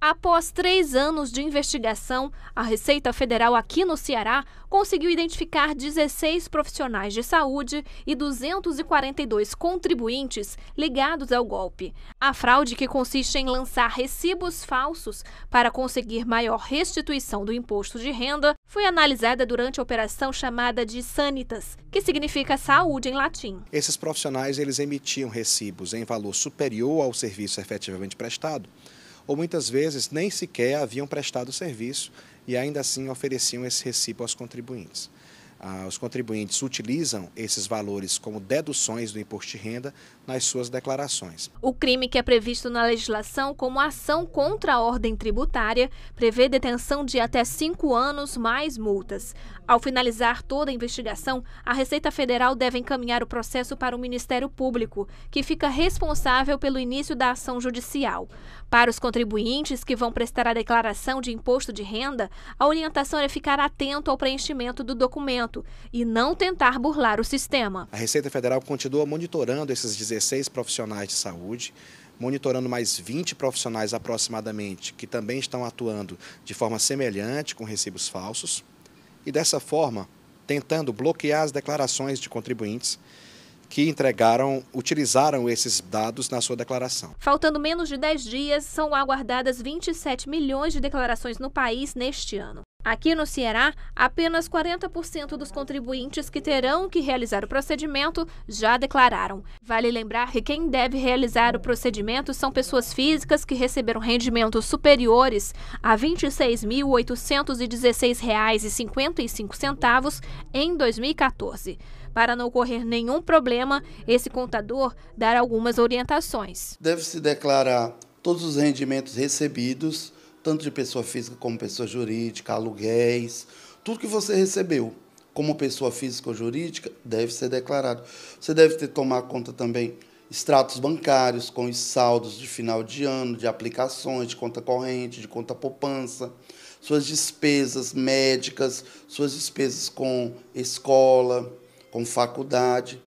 Após três anos de investigação, a Receita Federal aqui no Ceará conseguiu identificar 16 profissionais de saúde e 242 contribuintes ligados ao golpe. A fraude, que consiste em lançar recibos falsos para conseguir maior restituição do imposto de renda, foi analisada durante a operação chamada de Sanitas, que significa saúde em latim. Esses profissionais eles emitiam recibos em valor superior ao serviço efetivamente prestado ou muitas vezes nem sequer haviam prestado serviço e ainda assim ofereciam esse recibo aos contribuintes. Ah, os contribuintes utilizam esses valores como deduções do imposto de renda nas suas declarações. O crime que é previsto na legislação como ação contra a ordem tributária prevê detenção de até cinco anos mais multas. Ao finalizar toda a investigação, a Receita Federal deve encaminhar o processo para o Ministério Público, que fica responsável pelo início da ação judicial. Para os contribuintes que vão prestar a declaração de imposto de renda, a orientação é ficar atento ao preenchimento do documento e não tentar burlar o sistema. A Receita Federal continua monitorando esses 16 profissionais de saúde, monitorando mais 20 profissionais aproximadamente que também estão atuando de forma semelhante com recibos falsos e dessa forma tentando bloquear as declarações de contribuintes que entregaram, utilizaram esses dados na sua declaração. Faltando menos de 10 dias, são aguardadas 27 milhões de declarações no país neste ano. Aqui no Ceará, apenas 40% dos contribuintes que terão que realizar o procedimento já declararam. Vale lembrar que quem deve realizar o procedimento são pessoas físicas que receberam rendimentos superiores a R$ 26.816,55 em 2014. Para não ocorrer nenhum problema, esse contador dará algumas orientações. Deve-se declarar todos os rendimentos recebidos tanto de pessoa física como pessoa jurídica, aluguéis, tudo que você recebeu como pessoa física ou jurídica deve ser declarado. Você deve ter tomar conta também extratos bancários com os saldos de final de ano, de aplicações, de conta corrente, de conta poupança, suas despesas médicas, suas despesas com escola, com faculdade.